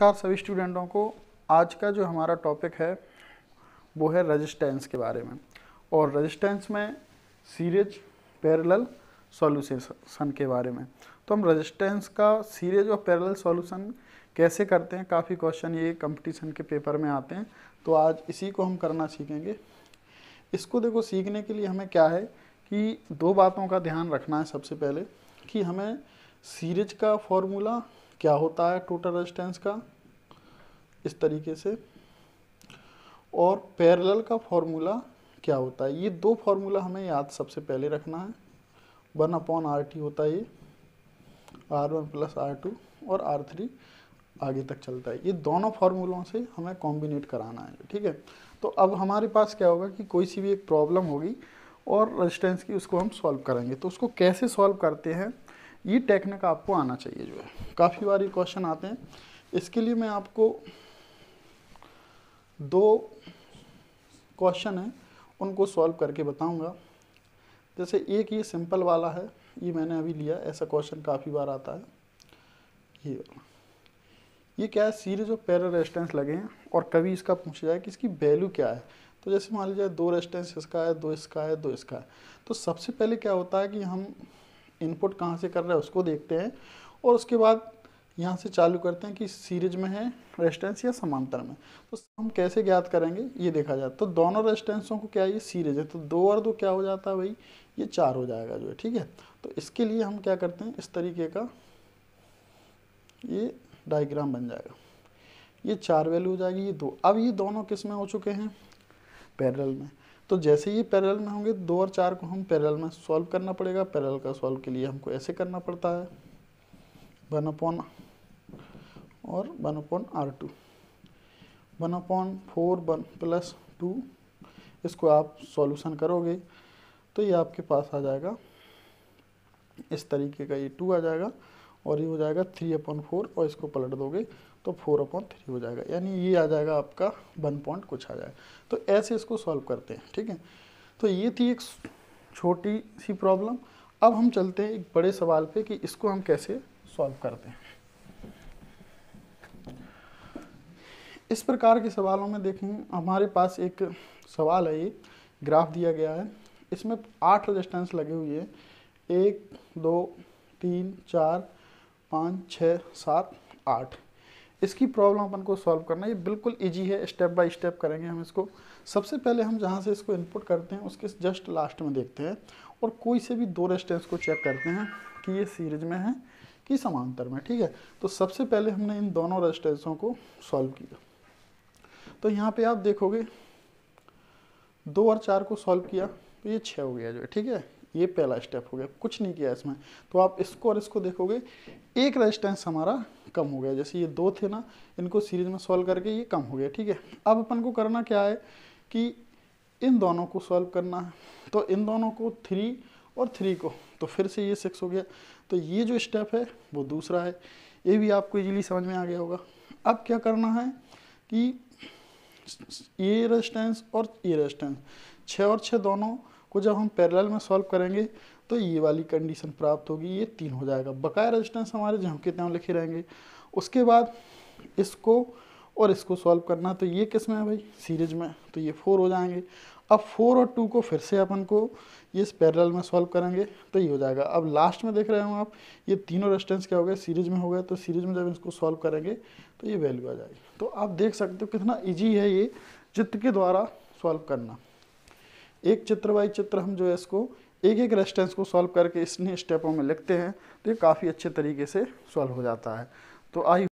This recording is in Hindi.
नमस्कार सभी स्टूडेंटों को आज का जो हमारा टॉपिक है वो है रेजिस्टेंस के बारे में और रेजिस्टेंस में सीरीज पैरेलल सॉल्यूशन के बारे में तो हम रेजिस्टेंस का सीरीज और पैरेलल सॉल्यूशन कैसे करते हैं काफ़ी क्वेश्चन ये कंपटीशन के पेपर में आते हैं तो आज इसी को हम करना सीखेंगे इसको देखो सीखने के लिए हमें क्या है कि दो बातों का ध्यान रखना है सबसे पहले कि हमें सीरीज का फॉर्मूला क्या होता है टोटल रेजिस्टेंस का इस तरीके से और पैरेलल का फॉर्मूला क्या होता है ये दो फार्मूला हमें याद सबसे पहले रखना है वन अपॉन आर टी होता है ये R one plus R two और आर थ्री आगे तक चलता है ये दोनों फार्मूलों से हमें कॉम्बिनेट कराना है ठीक है तो अब हमारे पास क्या होगा कि कोई सी भी एक प्रॉब्लम होगी और रेजिस्टेंस की उसको हम सॉल्व करेंगे तो उसको कैसे सॉल्व करते हैं ये टेक्निक आपको आना चाहिए जो है काफ़ी बार ये क्वेश्चन आते हैं इसके लिए मैं आपको दो क्वेश्चन हैं उनको सॉल्व करके बताऊंगा जैसे एक ये सिंपल वाला है ये मैंने अभी लिया ऐसा क्वेश्चन काफ़ी बार आता है ये ये क्या है सीरीज ऑफ पैरल रेस्टेंस लगे हैं और कभी इसका पूछा जाए कि इसकी वैल्यू क्या है तो जैसे मान लीजिए दो रेस्टेंस इसका है दो इसका है दो इसका है तो सबसे पहले क्या होता है कि हम इनपुट कहाँ से कर रहा है उसको देखते हैं और उसके बाद यहाँ से चालू करते हैं कि सीरीज में है रेजिस्टेंस या समांतर में तो हम कैसे ज्ञात करेंगे ये देखा जाए तो दोनों रेजिस्टेंसों को क्या है ये सीरीज है तो दो और दो क्या हो जाता है भाई ये चार हो जाएगा जो है ठीक है तो इसके लिए हम क्या करते हैं इस तरीके का ये डायग्राम बन जाएगा ये चार वैल्यू हो जाएगी ये दो अब ये दोनों किस में हो चुके हैं पैरल में तो जैसे ये पैरेलल में होंगे दो और चार को हम पैरेलल में सॉल्व करना पड़ेगा पैरेलल का सॉल्व के लिए हमको ऐसे करना पड़ता है वन अपॉन और one upon R two one upon four one plus two इसको आप सॉल्यूशन करोगे तो ये आपके पास आ जाएगा इस तरीके का ये टू आ जाएगा और ये हो जाएगा थ्री अपॉन फोर और इसको पलट दोगे तो फोर अपॉन थ्री हो जाएगा यानी ये आ जाएगा आपका वन पॉइंट कुछ आ जाएगा तो ऐसे इसको सॉल्व करते हैं ठीक है तो ये थी एक छोटी सी प्रॉब्लम अब हम चलते हैं एक बड़े सवाल पे कि इसको हम कैसे सॉल्व करते हैं इस प्रकार के सवालों में देखें हमारे पास एक सवाल है ये ग्राफ दिया गया है इसमें आठ रजिस्टेंस लगे हुए हैं एक दो तीन चार पाँच छः सात आठ इसकी प्रॉब्लम अपन को सॉल्व करना ये बिल्कुल इजी है स्टेप बाय स्टेप करेंगे हम इसको सबसे पहले हम जहाँ से इसको इनपुट करते हैं उसके जस्ट लास्ट में देखते हैं और कोई से भी दो रेस्टेंस को चेक करते हैं कि ये सीरीज में है कि समांतर में ठीक है तो सबसे पहले हमने इन दोनों रेस्टेंसों को सॉल्व किया तो यहाँ पे आप देखोगे दो और चार को सॉल्व किया तो ये छः हो गया जो है ठीक है ये पहला स्टेप हो गया कुछ नहीं किया इसमें तो आप इसको और इसको देखोगे एक रेजिस्टेंस हमारा कम हो गया जैसे ये दो थे ना इनको सीरीज में सॉल्व करके ये कम हो गया ठीक है अब अपन को करना क्या है कि इन दोनों को सॉल्व करना है तो इन दोनों को थ्री और थ्री को तो फिर से ये सिक्स हो गया तो ये जो स्टेप है वो दूसरा है ये भी आपको इजीली समझ में आ गया होगा अब क्या करना है कि ये रेजिस्टेंस और ये रेजिस्टेंस छः और छः दोनों को जब हम पैरेलल में सॉल्व करेंगे तो ये वाली कंडीशन प्राप्त होगी ये तीन हो जाएगा बकाया रजिस्टेंस हमारे जम के त्यम लिखे रहेंगे उसके बाद इसको और इसको सॉल्व करना तो ये किस में है भाई सीरीज में तो ये फोर हो जाएंगे अब फोर और टू को फिर से अपन को ये इस पैरेलल में सॉल्व करेंगे तो ये हो जाएगा अब लास्ट में देख रहे हो आप ये तीनों रेस्टेंस क्या हो गया सीरीज में हो गया तो सीरीज में जब इसको सॉल्व करेंगे तो ये वैल्यू आ जाएगी तो आप देख सकते हो कितना ईजी है ये चित्त के द्वारा सॉल्व करना एक चित्र बाई चित्र हम जो है इसको एक एक रेस्टेंस को सॉल्व करके इसने स्टेपों में लिखते हैं तो ये काफ़ी अच्छे तरीके से सॉल्व हो जाता है तो आई